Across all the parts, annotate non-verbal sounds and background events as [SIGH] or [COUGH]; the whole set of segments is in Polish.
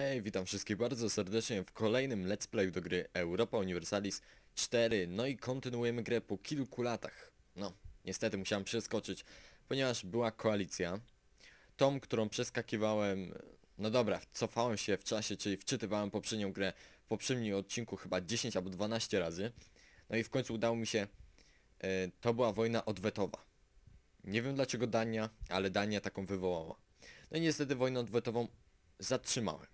Hej, witam wszystkich bardzo serdecznie w kolejnym Let's Playu do gry Europa Universalis 4. No i kontynuujemy grę po kilku latach. No, niestety musiałem przeskoczyć, ponieważ była koalicja. Tą, którą przeskakiwałem... No dobra, cofałem się w czasie, czyli wczytywałem poprzednią grę w poprzednim odcinku chyba 10 albo 12 razy. No i w końcu udało mi się... E, to była wojna odwetowa. Nie wiem dlaczego Dania, ale Dania taką wywołała. No i niestety wojnę odwetową zatrzymałem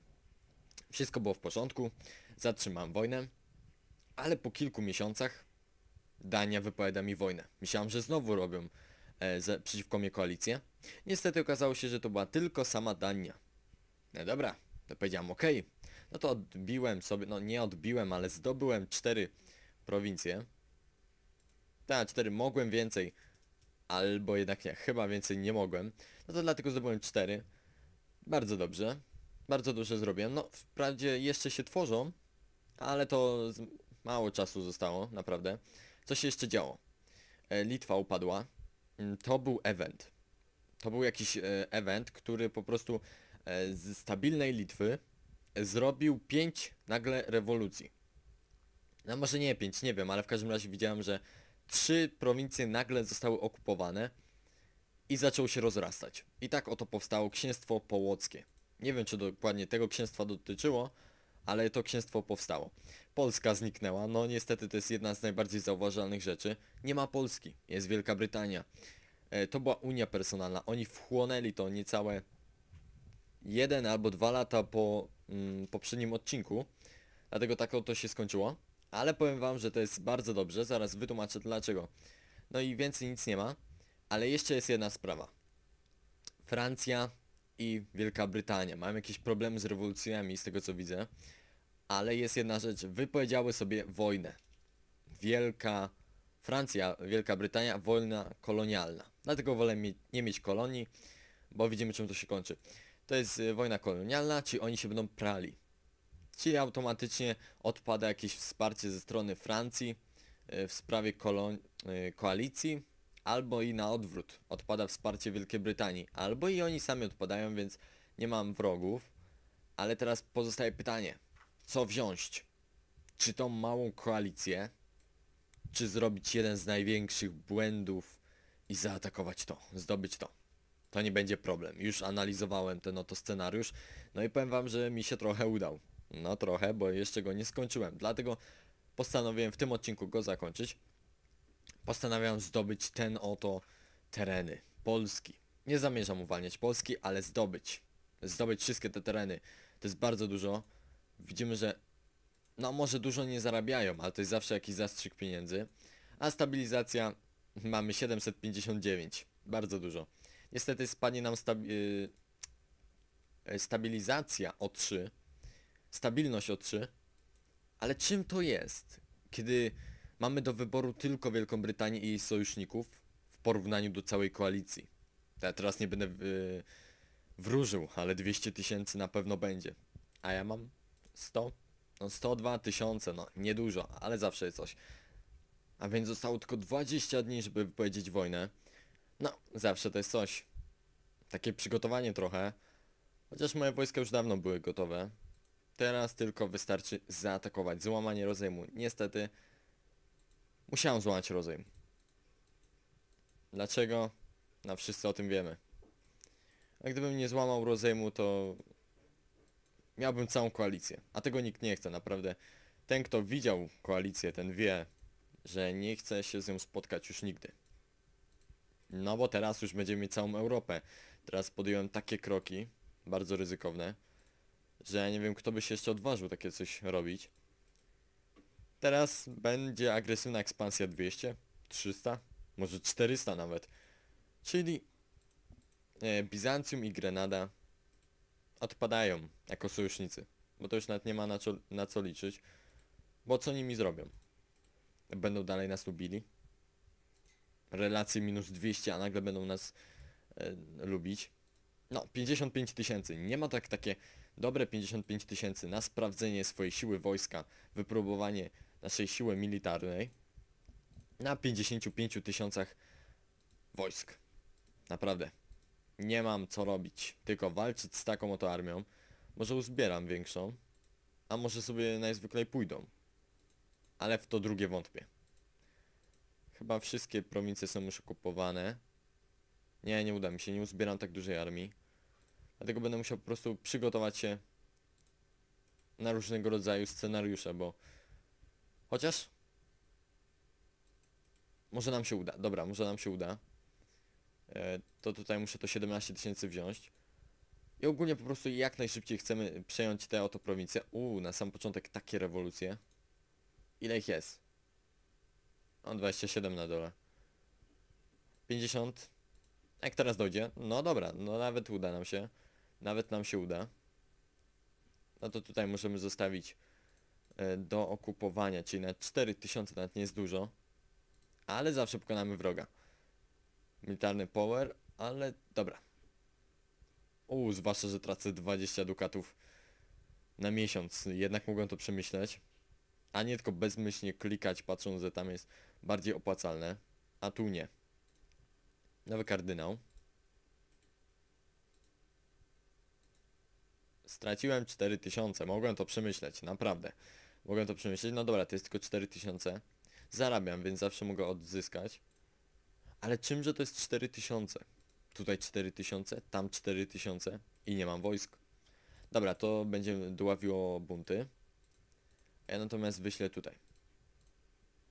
wszystko było w porządku, zatrzymałem wojnę, ale po kilku miesiącach Dania wypowiada mi wojnę. Myślałem, że znowu robią e, za, przeciwko mnie koalicję. Niestety okazało się, że to była tylko sama Dania. No dobra, to powiedziałem ok. No to odbiłem sobie, no nie odbiłem, ale zdobyłem cztery prowincje. Tak, cztery mogłem więcej, albo jednak nie, chyba więcej nie mogłem. No to dlatego zdobyłem cztery. Bardzo dobrze bardzo dużo zrobiłem. No, wprawdzie jeszcze się tworzą, ale to mało czasu zostało, naprawdę. Co się jeszcze działo? E, Litwa upadła. Mm, to był event. To był jakiś e, event, który po prostu e, z stabilnej Litwy zrobił pięć nagle rewolucji. No może nie pięć, nie wiem, ale w każdym razie widziałem, że trzy prowincje nagle zostały okupowane i zaczął się rozrastać. I tak oto powstało Księstwo Połockie. Nie wiem, czy dokładnie tego księstwa dotyczyło, ale to księstwo powstało. Polska zniknęła, no niestety to jest jedna z najbardziej zauważalnych rzeczy. Nie ma Polski, jest Wielka Brytania. E, to była Unia Personalna, oni wchłonęli to niecałe jeden albo dwa lata po mm, poprzednim odcinku, dlatego tak to się skończyło. Ale powiem wam, że to jest bardzo dobrze, zaraz wytłumaczę dlaczego. No i więcej nic nie ma, ale jeszcze jest jedna sprawa. Francja i Wielka Brytania. Mają jakieś problemy z rewolucjami, z tego co widzę. Ale jest jedna rzecz, wypowiedziały sobie wojnę. Wielka Francja, Wielka Brytania, wojna kolonialna. Dlatego wolę nie mieć kolonii, bo widzimy czym to się kończy. To jest y, wojna kolonialna, czyli oni się będą prali. Czyli automatycznie odpada jakieś wsparcie ze strony Francji y, w sprawie y, koalicji albo i na odwrót odpada wsparcie Wielkiej Brytanii, albo i oni sami odpadają, więc nie mam wrogów. Ale teraz pozostaje pytanie, co wziąć? Czy tą małą koalicję, czy zrobić jeden z największych błędów i zaatakować to, zdobyć to? To nie będzie problem. Już analizowałem ten oto scenariusz, no i powiem wam, że mi się trochę udał. No trochę, bo jeszcze go nie skończyłem. Dlatego postanowiłem w tym odcinku go zakończyć postanawiam zdobyć ten oto tereny Polski. Nie zamierzam uwalniać Polski, ale zdobyć. Zdobyć wszystkie te tereny. To jest bardzo dużo. Widzimy, że no może dużo nie zarabiają, ale to jest zawsze jakiś zastrzyk pieniędzy. A stabilizacja mamy 759. Bardzo dużo. Niestety spadnie nam yy, stabilizacja o 3. Stabilność o 3. Ale czym to jest? Kiedy mamy do wyboru tylko Wielką Brytanię i jej sojuszników w porównaniu do całej koalicji. Ja teraz nie będę yy, wróżył, ale 200 tysięcy na pewno będzie. A ja mam 100? No 102 tysiące, no niedużo, ale zawsze jest coś. A więc zostało tylko 20 dni, żeby wypowiedzieć wojnę. No, zawsze to jest coś. Takie przygotowanie trochę. Chociaż moje wojska już dawno były gotowe. Teraz tylko wystarczy zaatakować, złamanie rozejmu. Niestety Musiałem złamać rozejm. Dlaczego? Na no, wszyscy o tym wiemy. A gdybym nie złamał rozejmu, to miałbym całą koalicję. A tego nikt nie chce, naprawdę. Ten, kto widział koalicję, ten wie, że nie chce się z nią spotkać już nigdy. No bo teraz już będziemy mieć całą Europę. Teraz podjąłem takie kroki, bardzo ryzykowne, że ja nie wiem, kto by się jeszcze odważył takie coś robić. Teraz będzie agresywna ekspansja 200, 300, może 400 nawet. Czyli e, Bizancjum i Grenada odpadają jako sojusznicy, bo to już nawet nie ma na co, na co liczyć, bo co nimi zrobią? Będą dalej nas lubili? Relacje minus 200, a nagle będą nas e, lubić? No, 55 tysięcy. Nie ma tak takie dobre 55 tysięcy na sprawdzenie swojej siły wojska, wypróbowanie naszej siły militarnej na 55 tysiącach wojsk. Naprawdę. Nie mam co robić, tylko walczyć z taką oto armią. Może uzbieram większą, a może sobie najzwyklej pójdą. Ale w to drugie wątpię. Chyba wszystkie prowincje są już okupowane. Nie, nie uda mi się, nie uzbieram tak dużej armii. Dlatego będę musiał po prostu przygotować się na różnego rodzaju scenariusze, bo Chociaż... Może nam się uda. Dobra, może nam się uda. E, to tutaj muszę to 17 tysięcy wziąć. I ogólnie po prostu jak najszybciej chcemy przejąć te oto prowincje. Uuu, na sam początek takie rewolucje. Ile ich jest? On 27 na dole. 50. Jak teraz dojdzie? No dobra, no nawet uda nam się. Nawet nam się uda. No to tutaj możemy zostawić E, do okupowania, czyli na 4000 nawet nie jest dużo, ale zawsze pokonamy wroga. Militarny power, ale dobra. Uuu, zwłaszcza, że tracę 20 dukatów na miesiąc, jednak mogłem to przemyśleć. A nie tylko bezmyślnie klikać, patrząc, że tam jest bardziej opłacalne, a tu nie. Nowy kardynał. Straciłem 4000, mogłem to przemyśleć, naprawdę. Mogę to przemyśleć, no dobra, to jest tylko 4000. Zarabiam, więc zawsze mogę odzyskać. Ale czymże to jest 4000? Tutaj 4000, tam 4000 i nie mam wojsk. Dobra, to będzie dławiło bunty. ja natomiast wyślę tutaj.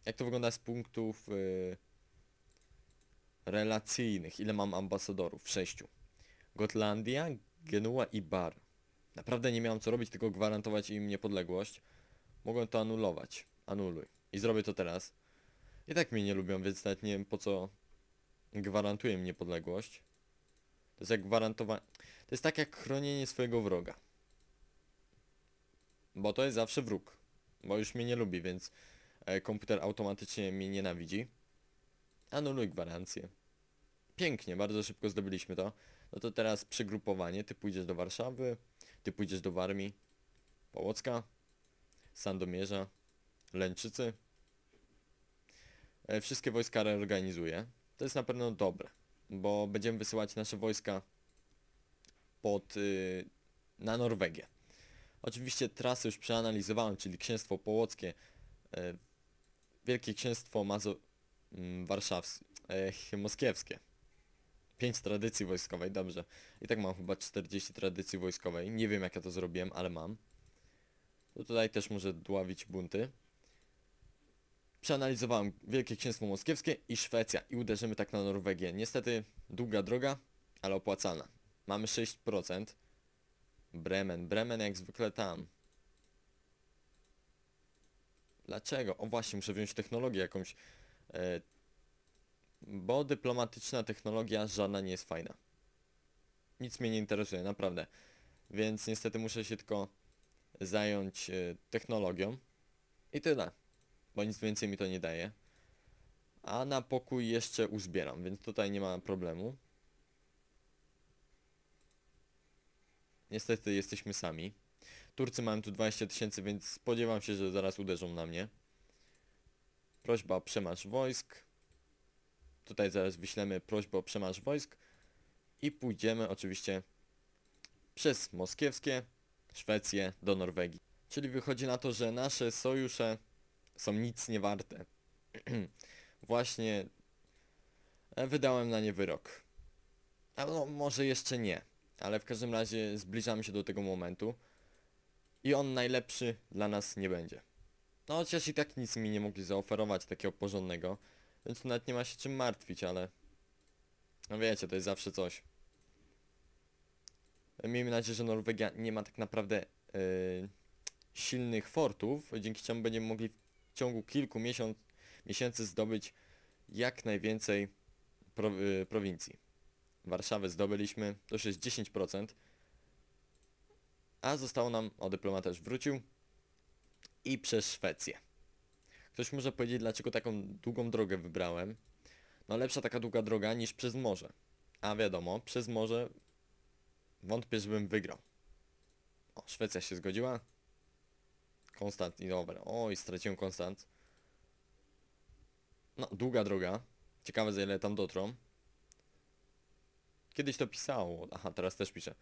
Jak to wygląda z punktów yy, relacyjnych? Ile mam ambasadorów? Sześciu. Gotlandia, Genua i Bar. Naprawdę nie miałem co robić, tylko gwarantować im niepodległość. Mogłem to anulować. Anuluj. I zrobię to teraz. I tak mnie nie lubią, więc nawet nie wiem po co gwarantuje mi niepodległość. To jest jak gwarantowanie... To jest tak jak chronienie swojego wroga. Bo to jest zawsze wróg. Bo już mnie nie lubi, więc e, komputer automatycznie mnie nienawidzi. Anuluj gwarancję. Pięknie, bardzo szybko zdobyliśmy to. No to teraz przygrupowanie. Ty pójdziesz do Warszawy, ty pójdziesz do Warmii, Połocka, Sandomierza, Lęczycy. E, wszystkie wojska reorganizuję. To jest na pewno dobre, bo będziemy wysyłać nasze wojska pod, y, na Norwegię. Oczywiście trasy już przeanalizowałem, czyli Księstwo Połockie, e, Wielkie Księstwo Mazo mm, Warszawskie, e, Moskiewskie. 5 tradycji wojskowej, dobrze. I tak mam chyba 40 tradycji wojskowej. Nie wiem jak ja to zrobiłem, ale mam to no tutaj też może dławić bunty. Przeanalizowałem Wielkie Księstwo Moskiewskie i Szwecja i uderzymy tak na Norwegię. Niestety długa droga, ale opłacalna. Mamy 6%. Bremen, Bremen jak zwykle tam. Dlaczego? O właśnie, muszę wziąć technologię jakąś. E, bo dyplomatyczna technologia żadna nie jest fajna. Nic mnie nie interesuje, naprawdę. Więc niestety muszę się tylko zająć e, technologią. I tyle, bo nic więcej mi to nie daje. A na pokój jeszcze uzbieram, więc tutaj nie ma problemu. Niestety jesteśmy sami. Turcy mają tu 20 tysięcy, więc spodziewam się, że zaraz uderzą na mnie. Prośba o przemarsz wojsk. Tutaj zaraz wyślemy prośbę o przemarsz wojsk. I pójdziemy oczywiście przez moskiewskie Szwecję do Norwegii. Czyli wychodzi na to, że nasze sojusze są nic nie warte. [CLEARS THROAT] Właśnie e, wydałem na nie wyrok. no, może jeszcze nie, ale w każdym razie zbliżamy się do tego momentu i on najlepszy dla nas nie będzie. No chociaż i tak nic mi nie mogli zaoferować takiego porządnego, więc nawet nie ma się czym martwić, ale... No wiecie, to jest zawsze coś. Miejmy nadzieję, że Norwegia nie ma tak naprawdę e, silnych fortów, dzięki czemu będziemy mogli w ciągu kilku miesiąc, miesięcy zdobyć jak najwięcej pro, e, prowincji. Warszawę zdobyliśmy, to już jest 10%, a zostało nam, o dyploma też wrócił, i przez Szwecję. Ktoś może powiedzieć, dlaczego taką długą drogę wybrałem. No lepsza taka długa droga niż przez morze. A wiadomo, przez morze Wątpię, żebym wygrał. O, Szwecja się zgodziła. Konstant i dobra. Oj, straciłem konstant. No, długa droga. Ciekawe, za ile tam dotrą. Kiedyś to pisało. Aha, teraz też piszę.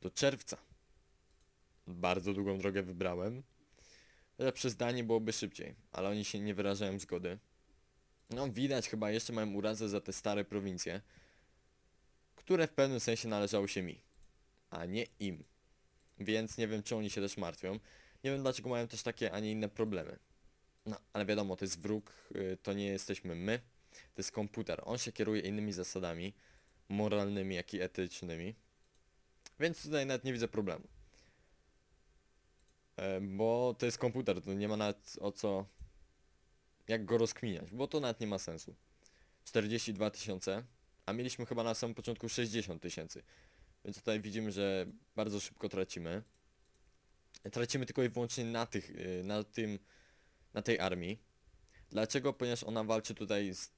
Do czerwca. Bardzo długą drogę wybrałem. Lepsze zdanie byłoby szybciej, ale oni się nie wyrażają zgody. No, widać chyba jeszcze mają urazę za te stare prowincje, które w pewnym sensie należały się mi a nie im. Więc nie wiem, czy oni się też martwią. Nie wiem, dlaczego mają też takie, a nie inne problemy. No, ale wiadomo, to jest wróg, y, to nie jesteśmy my, to jest komputer. On się kieruje innymi zasadami, moralnymi, jak i etycznymi. Więc tutaj nawet nie widzę problemu. E, bo to jest komputer, to nie ma nawet o co... Jak go rozkminiać, bo to nawet nie ma sensu. 42 tysiące, a mieliśmy chyba na samym początku 60 tysięcy. Więc tutaj widzimy, że bardzo szybko tracimy. Tracimy tylko i wyłącznie na tych, y, na tym, na tej armii. Dlaczego? Ponieważ ona walczy tutaj z,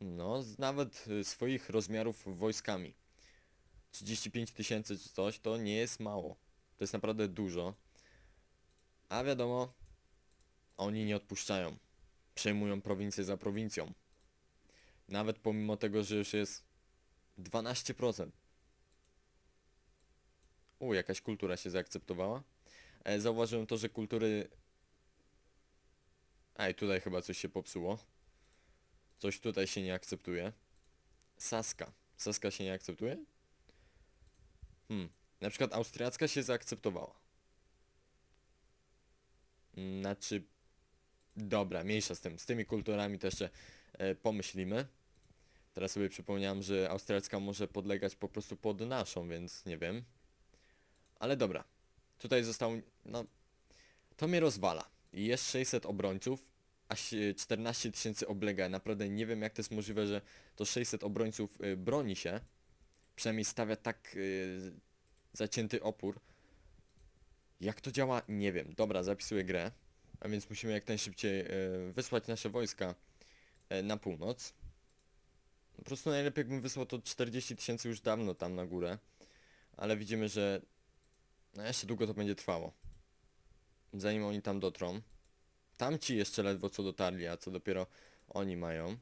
no, z nawet y, swoich rozmiarów wojskami. 35 tysięcy czy coś, to nie jest mało. To jest naprawdę dużo. A wiadomo, oni nie odpuszczają. Przejmują prowincję za prowincją. Nawet pomimo tego, że już jest 12%. U, jakaś kultura się zaakceptowała. E, zauważyłem to, że kultury... Aj, tutaj chyba coś się popsuło. Coś tutaj się nie akceptuje. Saska. Saska się nie akceptuje? Hmm. Na przykład austriacka się zaakceptowała. Znaczy... Dobra, mniejsza z tym. Z tymi kulturami też jeszcze e, pomyślimy. Teraz sobie przypomniałem, że austriacka może podlegać po prostu pod naszą, więc nie wiem. Ale dobra. Tutaj został... No... To mnie rozwala. I jest 600 obrońców, a 14 tysięcy oblega. Naprawdę nie wiem jak to jest możliwe, że to 600 obrońców y, broni się. Przynajmniej stawia tak y, zacięty opór. Jak to działa? Nie wiem. Dobra, zapisuję grę. A więc musimy jak najszybciej yy, wysłać nasze wojska y, na północ. Po prostu najlepiej jakbym wysłał to 40 tysięcy już dawno tam na górę. Ale widzimy, że no jeszcze długo to będzie trwało. Zanim oni tam dotrą. Tamci jeszcze ledwo co dotarli, a co dopiero oni mają.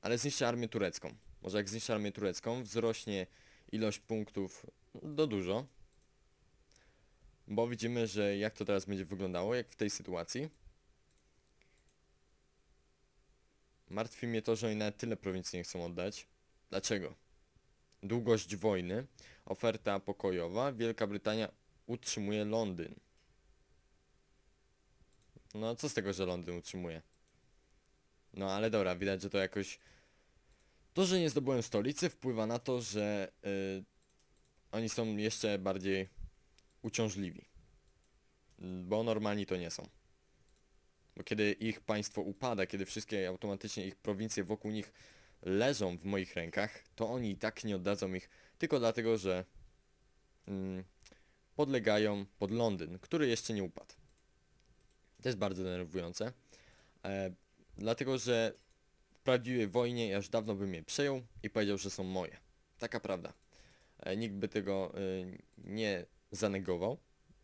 Ale zniszczę armię turecką. Może jak zniszczę armię turecką, wzrośnie ilość punktów no, do dużo. Bo widzimy, że jak to teraz będzie wyglądało, jak w tej sytuacji. Martwi mnie to, że oni na tyle prowincji nie chcą oddać. Dlaczego? Długość wojny Oferta pokojowa. Wielka Brytania utrzymuje Londyn. No co z tego, że Londyn utrzymuje? No ale dobra, widać, że to jakoś... To, że nie zdobyłem stolicy wpływa na to, że yy, oni są jeszcze bardziej uciążliwi. Bo normalni to nie są. Bo kiedy ich państwo upada, kiedy wszystkie automatycznie ich prowincje wokół nich leżą w moich rękach, to oni i tak nie oddadzą ich tylko dlatego, że mm, podlegają pod Londyn, który jeszcze nie upadł. To jest bardzo denerwujące, e, dlatego że w prawdziwej wojnie aż już dawno bym je przejął i powiedział, że są moje. Taka prawda. E, nikt by tego y, nie zanegował,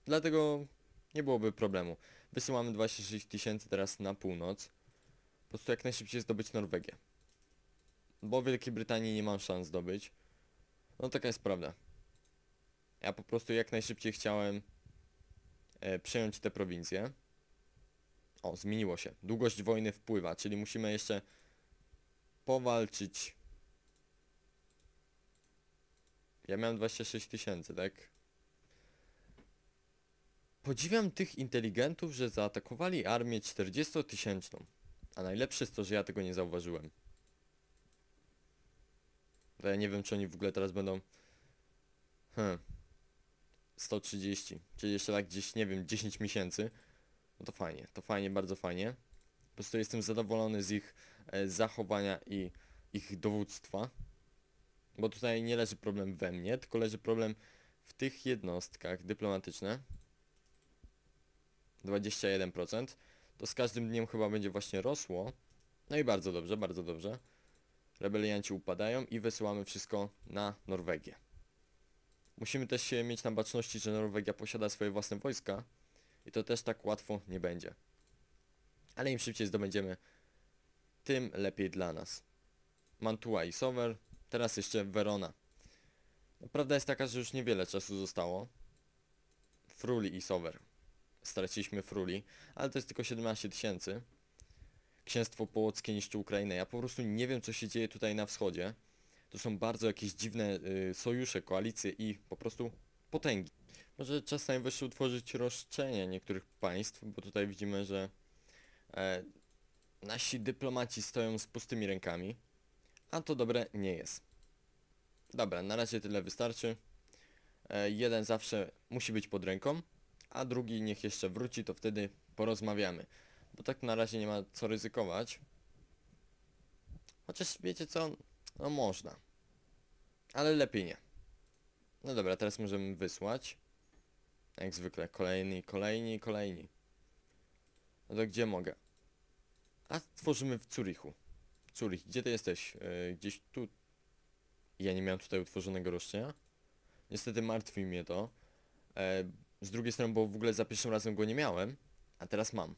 dlatego nie byłoby problemu. Wysyłamy 26 tysięcy teraz na północ. Po prostu jak najszybciej zdobyć Norwegię. Bo Wielkiej Brytanii nie mam szans zdobyć. No taka jest prawda. Ja po prostu jak najszybciej chciałem e, przejąć te prowincje. O, zmieniło się. Długość wojny wpływa, czyli musimy jeszcze powalczyć. Ja miałem 26 tysięcy, tak? Podziwiam tych inteligentów, że zaatakowali armię 40-tysięczną. A najlepsze jest to, że ja tego nie zauważyłem. Ja e, nie wiem, czy oni w ogóle teraz będą... Hmm. 130, czyli jeszcze tak gdzieś, nie wiem, 10 miesięcy. No to fajnie, to fajnie, bardzo fajnie. Po prostu jestem zadowolony z ich e, zachowania i ich dowództwa. Bo tutaj nie leży problem we mnie, tylko leży problem w tych jednostkach dyplomatyczne. 21%. To z każdym dniem chyba będzie właśnie rosło. No i bardzo dobrze, bardzo dobrze rebelianci upadają i wysyłamy wszystko na Norwegię. Musimy też mieć na baczności, że Norwegia posiada swoje własne wojska i to też tak łatwo nie będzie. Ale im szybciej zdobędziemy, tym lepiej dla nas. Mantua i Sower, teraz jeszcze Verona. No, prawda jest taka, że już niewiele czasu zostało. Fruli i Sower. Straciliśmy Fruli, ale to jest tylko 17 tysięcy. Księstwo Połockie niszczy Ukrainę. Ja po prostu nie wiem, co się dzieje tutaj na wschodzie. To są bardzo jakieś dziwne y, sojusze, koalicje i po prostu potęgi. Może czas najwyższy utworzyć roszczenie niektórych państw, bo tutaj widzimy, że e, nasi dyplomaci stoją z pustymi rękami, a to dobre nie jest. Dobra, na razie tyle wystarczy. E, jeden zawsze musi być pod ręką, a drugi niech jeszcze wróci, to wtedy porozmawiamy. Bo tak na razie nie ma co ryzykować. Chociaż wiecie co? No można. Ale lepiej nie. No dobra, teraz możemy wysłać. Jak zwykle, kolejni, kolejni, kolejni. No to gdzie mogę? A tworzymy w Curichu. Curich, gdzie ty jesteś? Yy, gdzieś tu... Ja nie miałem tutaj utworzonego roszczenia. Niestety martwi mnie to. Yy, z drugiej strony, bo w ogóle za pierwszym razem go nie miałem, a teraz mam.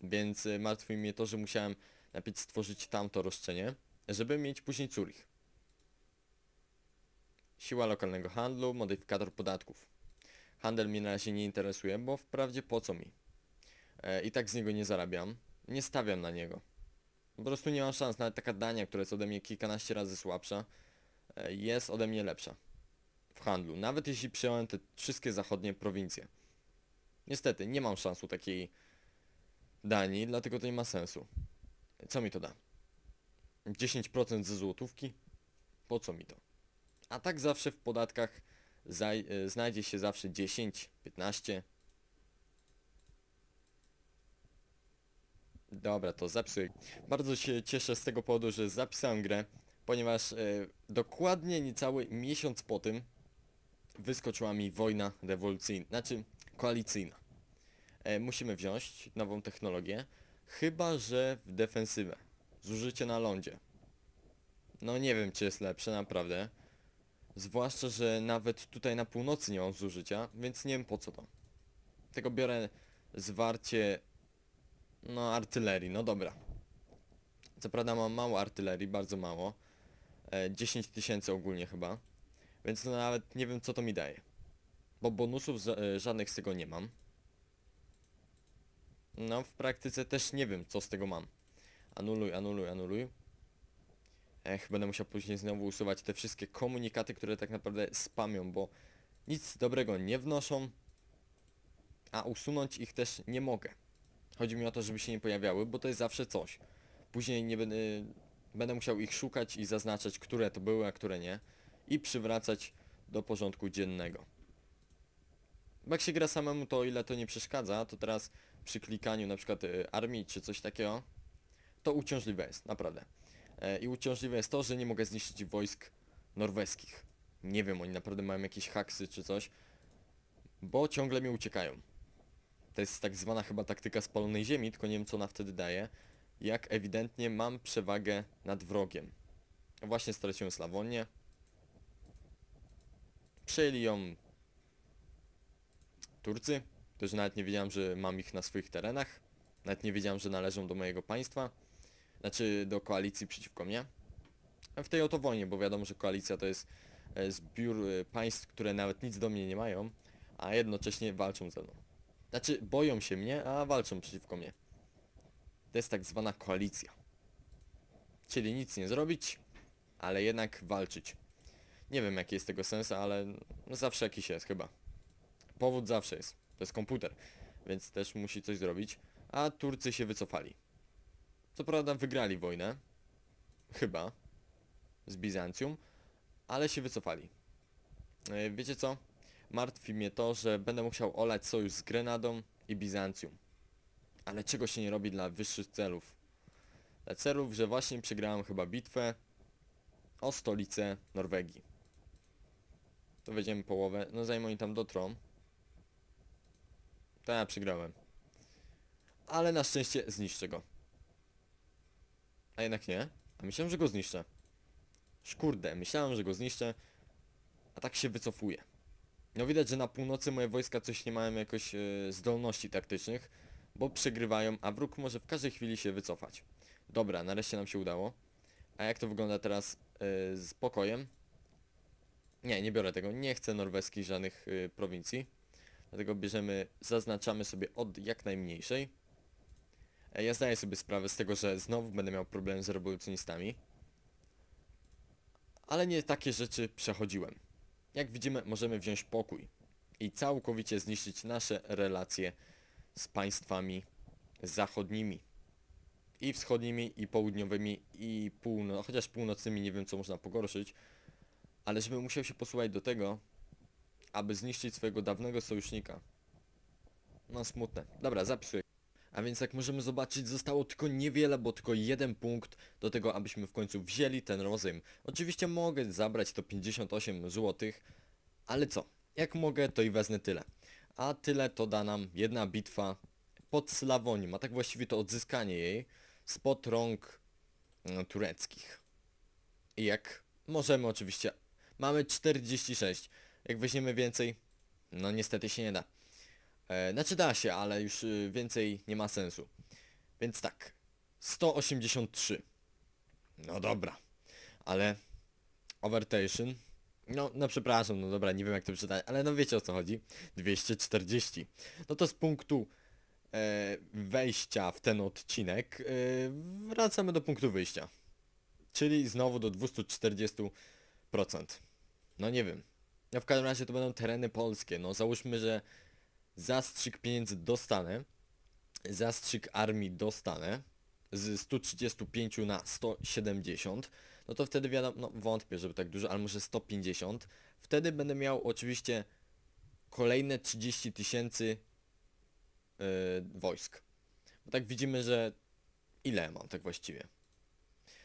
Więc y, martwi mnie to, że musiałem najpierw stworzyć tamto roszczenie, żeby mieć później Curich. Siła lokalnego handlu, modyfikator podatków. Handel mnie na razie nie interesuje, bo wprawdzie po co mi? E, I tak z niego nie zarabiam. Nie stawiam na niego. Po prostu nie mam szans, nawet taka dania, która jest ode mnie kilkanaście razy słabsza, e, jest ode mnie lepsza. W handlu, nawet jeśli przyjąłem te wszystkie zachodnie prowincje. Niestety, nie mam szansu takiej Danii, dlatego to nie ma sensu. Co mi to da? 10% ze złotówki? Po co mi to? A tak zawsze w podatkach e, znajdzie się zawsze 10, 15. Dobra, to zapisuję. Bardzo się cieszę z tego powodu, że zapisałem grę, ponieważ yy, dokładnie niecały miesiąc po tym wyskoczyła mi wojna rewolucyjna, znaczy koalicyjna. E, musimy wziąć nową technologię, chyba że w defensywę. Zużycie na lądzie. No nie wiem czy jest lepsze naprawdę. Zwłaszcza, że nawet tutaj na północy nie mam zużycia, więc nie wiem po co to. Tego biorę zwarcie... No artylerii, no dobra. Co prawda mam mało artylerii, bardzo mało. E, 10 tysięcy ogólnie chyba. Więc no nawet nie wiem co to mi daje. Bo bonusów e, żadnych z tego nie mam. No, w praktyce też nie wiem, co z tego mam. Anuluj, anuluj, anuluj. Ech, będę musiał później znowu usuwać te wszystkie komunikaty, które tak naprawdę spamią, bo nic dobrego nie wnoszą, a usunąć ich też nie mogę. Chodzi mi o to, żeby się nie pojawiały, bo to jest zawsze coś. Później nie będę, będę musiał ich szukać i zaznaczać, które to były, a które nie. I przywracać do porządku dziennego. Jak się gra samemu, to o ile to nie przeszkadza, to teraz przy klikaniu na przykład y, armii czy coś takiego, to uciążliwe jest, naprawdę. E, I uciążliwe jest to, że nie mogę zniszczyć wojsk norweskich. Nie wiem, oni naprawdę mają jakieś haksy czy coś, bo ciągle mi uciekają. To jest tak zwana chyba taktyka spalonej ziemi, tylko nie wiem co ona wtedy daje. Jak ewidentnie mam przewagę nad wrogiem. Właśnie straciłem Slawonię. Przejęli ją Turcy, którzy nawet nie wiedziałem, że mam ich na swoich terenach, nawet nie wiedziałem, że należą do mojego państwa, znaczy do koalicji przeciwko mnie. w tej oto wojnie, bo wiadomo, że koalicja to jest e, zbiór e, państw, które nawet nic do mnie nie mają, a jednocześnie walczą ze mną. Znaczy, boją się mnie, a walczą przeciwko mnie. To jest tak zwana koalicja. Czyli nic nie zrobić, ale jednak walczyć. Nie wiem jaki jest tego sens, ale no, zawsze jakiś jest chyba. Powód zawsze jest. To jest komputer, więc też musi coś zrobić. A Turcy się wycofali. Co prawda wygrali wojnę, chyba, z Bizancjum, ale się wycofali. E, wiecie co? Martwi mnie to, że będę musiał olać sojusz z Grenadą i Bizancjum. Ale czego się nie robi dla wyższych celów? Dla celów, że właśnie przegrałem chyba bitwę o stolicę Norwegii. To wejdziemy połowę, no zanim oni tam dotrą, ja tak, przegrałem. Ale na szczęście zniszczę go. A jednak nie. A myślałem, że go zniszczę. Szkurde, myślałem, że go zniszczę. A tak się wycofuje. No widać, że na północy moje wojska coś nie mają jakoś yy, zdolności taktycznych, bo przegrywają, a wróg może w każdej chwili się wycofać. Dobra, nareszcie nam się udało. A jak to wygląda teraz yy, z pokojem? Nie, nie biorę tego. Nie chcę norweskich żadnych yy, prowincji. Dlatego bierzemy, zaznaczamy sobie od jak najmniejszej. E, ja zdaję sobie sprawę z tego, że znowu będę miał problem z rewolucjonistami. Ale nie takie rzeczy przechodziłem. Jak widzimy, możemy wziąć pokój i całkowicie zniszczyć nasze relacje z państwami zachodnimi. I wschodnimi, i południowymi, i półno... chociaż północnymi nie wiem co można pogorszyć. Ale żebym musiał się posłuchać do tego, aby zniszczyć swojego dawnego sojusznika. No smutne. Dobra, zapisuję. A więc jak możemy zobaczyć, zostało tylko niewiele, bo tylko jeden punkt do tego, abyśmy w końcu wzięli ten rozejm. Oczywiście mogę zabrać to 58 zł, ale co? Jak mogę, to i wezmę tyle. A tyle to da nam jedna bitwa pod Slawonim, a tak właściwie to odzyskanie jej spod rąk mm, tureckich. I jak możemy oczywiście... Mamy 46 jak weźmiemy więcej, no niestety się nie da. E, znaczy da się, ale już y, więcej nie ma sensu. Więc tak, 183. No dobra, ale Overtation, no, no przepraszam, no dobra, nie wiem jak to przeczytać, ale no wiecie o co chodzi. 240. No to z punktu e, wejścia w ten odcinek e, wracamy do punktu wyjścia. Czyli znowu do 240%. No nie wiem, ja no w każdym razie to będą tereny polskie. No załóżmy, że zastrzyk pieniędzy dostanę. Zastrzyk armii dostanę. Z 135 na 170. No to wtedy wiadomo, no wątpię, żeby tak dużo, ale może 150. Wtedy będę miał oczywiście kolejne 30 tysięcy yy, wojsk. Bo tak widzimy, że ile mam tak właściwie.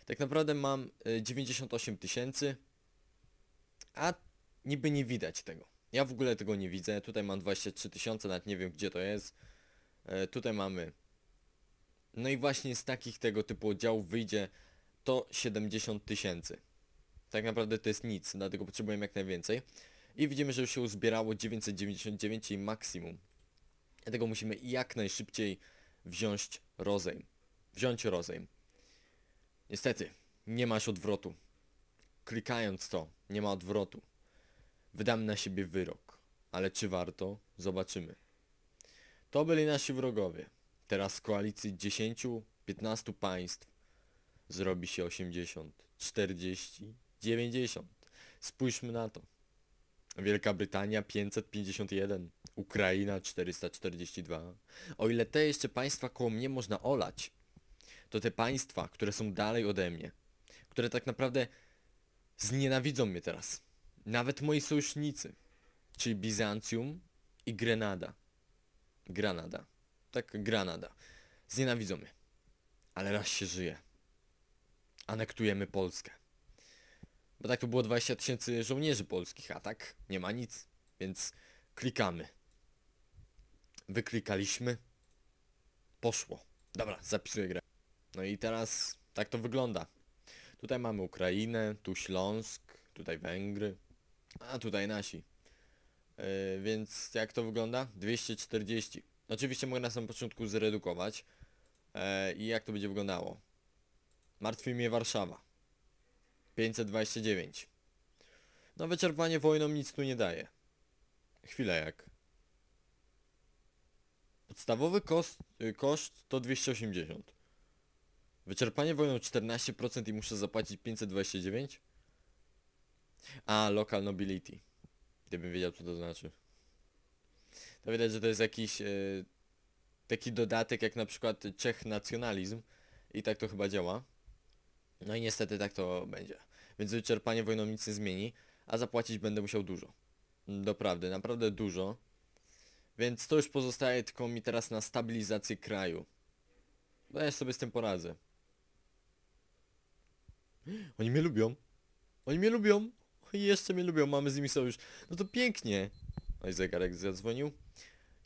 Tak naprawdę mam 98 e, tysięcy, a niby nie widać tego. Ja w ogóle tego nie widzę. Tutaj mam 23 tysiące, nawet nie wiem gdzie to jest. E, tutaj mamy... No i właśnie z takich tego typu oddziałów wyjdzie to 70 tysięcy. Tak naprawdę to jest nic, dlatego potrzebujemy jak najwięcej. I widzimy, że już się uzbierało 999, i maksimum. Dlatego musimy jak najszybciej wziąć rozejm. Wziąć rozejm. Niestety, nie masz odwrotu. Klikając to, nie ma odwrotu. Wydam na siebie wyrok. Ale czy warto? Zobaczymy. To byli nasi wrogowie. Teraz z koalicji 10-15 państw zrobi się 80, 40, 90. Spójrzmy na to. Wielka Brytania 551, Ukraina 442. O ile te jeszcze państwa koło mnie można olać, to te państwa, które są dalej ode mnie, które tak naprawdę znienawidzą mnie teraz. Nawet moi sojusznicy, czyli Bizancjum i Grenada. Granada. Tak, Granada. Znienawidzą mnie. Ale raz się żyje. Anektujemy Polskę. Bo tak to było 20 tysięcy żołnierzy polskich, a tak nie ma nic. Więc klikamy. Wyklikaliśmy. Poszło. Dobra, zapisuję grę. No i teraz tak to wygląda. Tutaj mamy Ukrainę, tu Śląsk, tutaj Węgry, a tutaj nasi. Yy, więc jak to wygląda? 240. Oczywiście mogę na samym początku zredukować. Yy, I jak to będzie wyglądało? Martwi mnie Warszawa. 529. No wyczerpanie wojną nic tu nie daje. Chwilę jak. Podstawowy kost, koszt to 280. Wyczerpanie wojną 14% i muszę zapłacić 529? A, local nobility. Gdybym wiedział co to znaczy. To widać, że to jest jakiś e, taki dodatek jak na przykład Czech nacjonalizm. I tak to chyba działa. No i niestety tak to będzie. Więc wyczerpanie wojną nic nie zmieni, a zapłacić będę musiał dużo. Doprawdy, naprawdę dużo. Więc to już pozostaje tylko mi teraz na stabilizację kraju. No ja sobie z tym poradzę. [GASPS] Oni mnie lubią. Oni mnie lubią jeszcze mnie lubią, mamy z nimi sojusz. No to pięknie. Oj, no zegarek zadzwonił.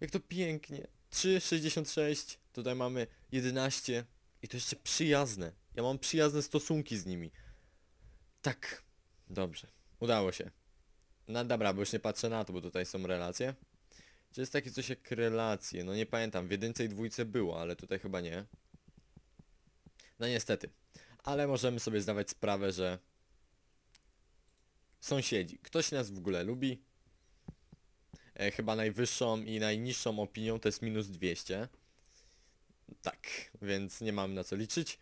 Jak to pięknie. 3,66, tutaj mamy 11 i to jeszcze przyjazne. Ja mam przyjazne stosunki z nimi. Tak, dobrze, udało się. No dobra, bo już nie patrzę na to, bo tutaj są relacje. Czy jest takie coś jak relacje? No nie pamiętam, w jedynce i dwójce było, ale tutaj chyba nie. No niestety. Ale możemy sobie zdawać sprawę, że sąsiedzi. Ktoś nas w ogóle lubi. E, chyba najwyższą i najniższą opinią to jest minus 200. Tak, więc nie mam na co liczyć.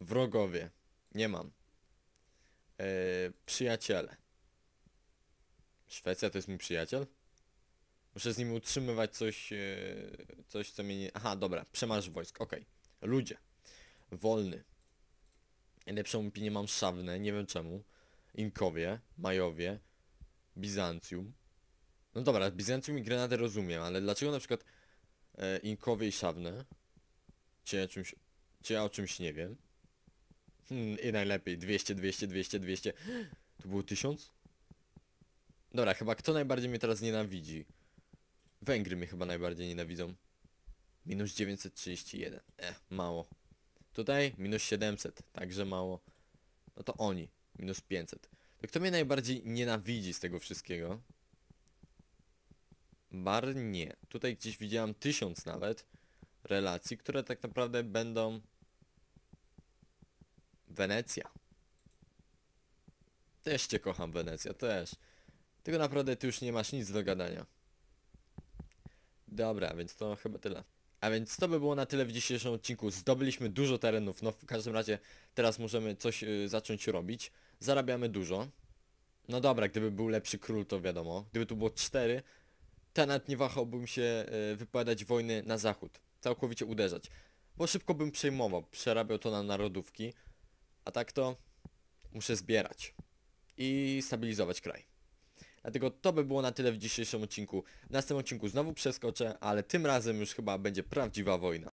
Wrogowie. Nie mam. E, przyjaciele. Szwecja to jest mój przyjaciel? Muszę z nim utrzymywać coś, e, coś co mnie nie... Aha, dobra, przemarz wojsk, okej. Okay. Ludzie. Wolny. Najlepszą opinię mam szawne, nie wiem czemu. Inkowie, Majowie, Bizancjum. No dobra, Bizancjum i Grenadę rozumiem, ale dlaczego na przykład e, Inkowie i Szawne? Czy ja, czymś, czy ja o czymś nie wiem? Hmm, i najlepiej 200, 200, 200, 200. To było 1000? Dobra, chyba kto najbardziej mnie teraz nienawidzi? Węgry mnie chyba najbardziej nienawidzą. Minus 931. E, mało. Tutaj minus 700, także mało. No to oni. Minus 500. To kto mnie najbardziej nienawidzi z tego wszystkiego? Bar nie. Tutaj gdzieś widziałam tysiąc nawet relacji, które tak naprawdę będą... Wenecja. Też cię kocham, Wenecja, też. Tego naprawdę ty już nie masz nic do gadania. Dobra, więc to chyba tyle. A więc to by było na tyle w dzisiejszym odcinku. Zdobyliśmy dużo terenów, no w każdym razie teraz możemy coś y, zacząć robić zarabiamy dużo. No dobra, gdyby był lepszy król, to wiadomo. Gdyby tu było 4, to nie wahałbym się e, wypowiadać wojny na zachód. Całkowicie uderzać. Bo szybko bym przejmował, przerabiał to na narodówki. A tak to muszę zbierać i stabilizować kraj. Dlatego to by było na tyle w dzisiejszym odcinku. W następnym odcinku znowu przeskoczę, ale tym razem już chyba będzie prawdziwa wojna.